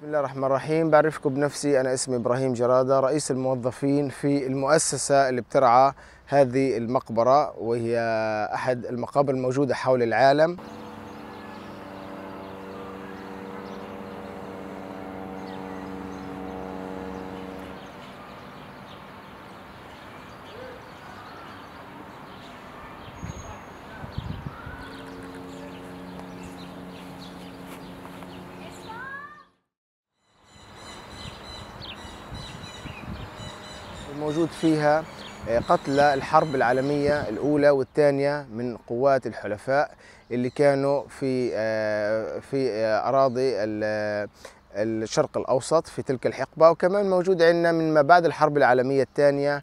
بسم الله الرحمن الرحيم بعرفكم بنفسي أنا اسمي إبراهيم جرادة رئيس الموظفين في المؤسسة اللي بترعى هذه المقبرة وهي أحد المقابر الموجودة حول العالم موجود فيها آه، قتلى الحرب العالمية الأولى والثانية من قوات الحلفاء اللي كانوا في آه، في آه، أراضي الشرق الأوسط في تلك الحقبة وكمان موجود عندنا من ما بعد الحرب العالمية الثانية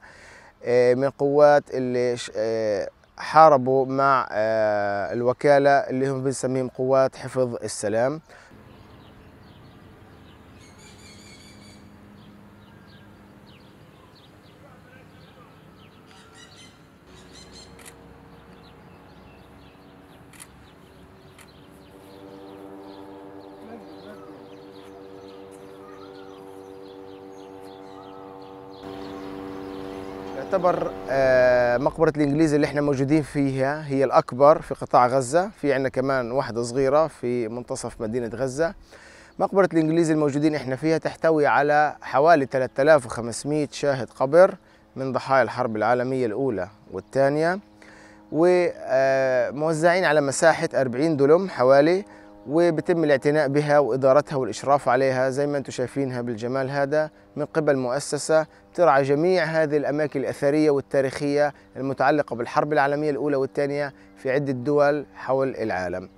من قوات اللي حاربوا مع الوكالة اللي هم بنسميهم قوات حفظ السلام تعتبر آه، مقبرة الإنجليز اللي احنا موجودين فيها هي الأكبر في قطاع غزة في عندنا كمان واحدة صغيرة في منتصف مدينة غزة مقبرة الإنجليز الموجودين احنا فيها تحتوي على حوالي 3500 شاهد قبر من ضحايا الحرب العالمية الأولى والثانية وموزعين آه، على مساحة 40 دولم حوالي وبتم الاعتناء بها وإدارتها والإشراف عليها زي ما أنتم شايفينها بالجمال هذا من قبل مؤسسة ترعى جميع هذه الأماكن الأثرية والتاريخية المتعلقة بالحرب العالمية الأولى والثانية في عدة دول حول العالم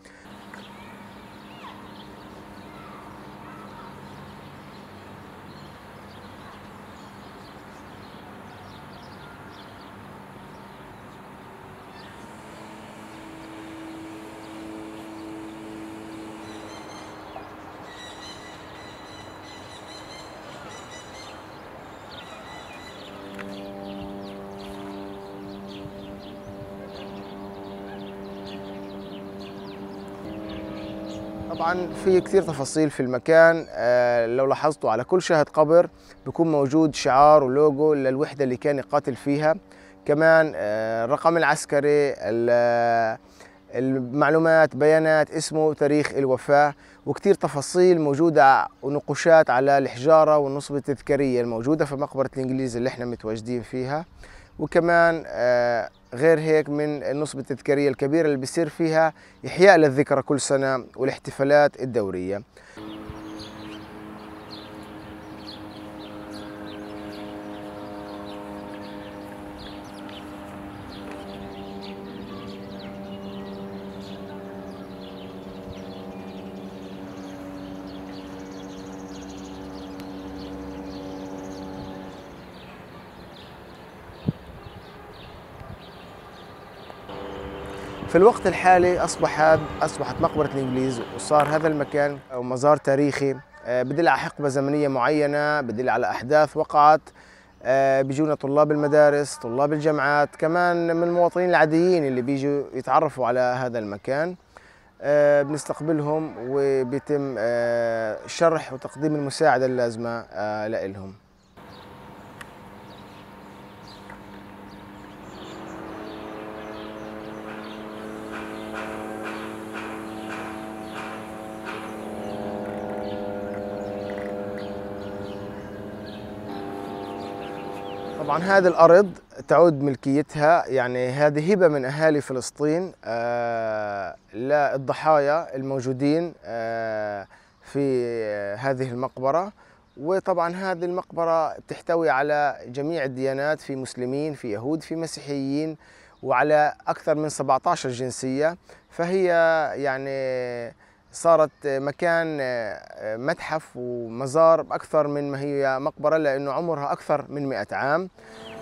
طبعا في كثير تفاصيل في المكان آه، لو لاحظتوا على كل شاهد قبر بيكون موجود شعار ولوجو للوحده اللي كان يقاتل فيها كمان آه، الرقم العسكري آه، المعلومات بيانات اسمه تاريخ الوفاة وكثير تفاصيل موجودة ونقوشات على الحجارة والنصب التذكارية الموجودة في مقبرة الإنجليز اللي احنا متواجدين فيها وكمان آه، غير هيك من النصب التذكارية الكبيرة اللي بيصير فيها إحياء للذكرى كل سنة والاحتفالات الدورية في الوقت الحالي أصبح أصبحت مقبرة الإنجليز وصار هذا المكان أو مزار تاريخي آه، بدل على حقبة زمنية معينة بدل على أحداث وقعت آه، بيجونا طلاب المدارس طلاب الجامعات كمان من المواطنين العاديين اللي بيجوا يتعرفوا على هذا المكان آه، بنستقبلهم وبيتم شرح وتقديم المساعدة اللازمة لهم طبعا هذه الأرض تعود ملكيتها يعني هذه هبة من أهالي فلسطين آه، للضحايا الموجودين آه، في آه، هذه المقبرة وطبعا هذه المقبرة تحتوي على جميع الديانات في مسلمين في يهود في مسيحيين وعلى أكثر من 17 جنسية فهي يعني صارت مكان آه، متحف ومزار أكثر من ما هي مقبرة لأنه عمرها أكثر من 100 عام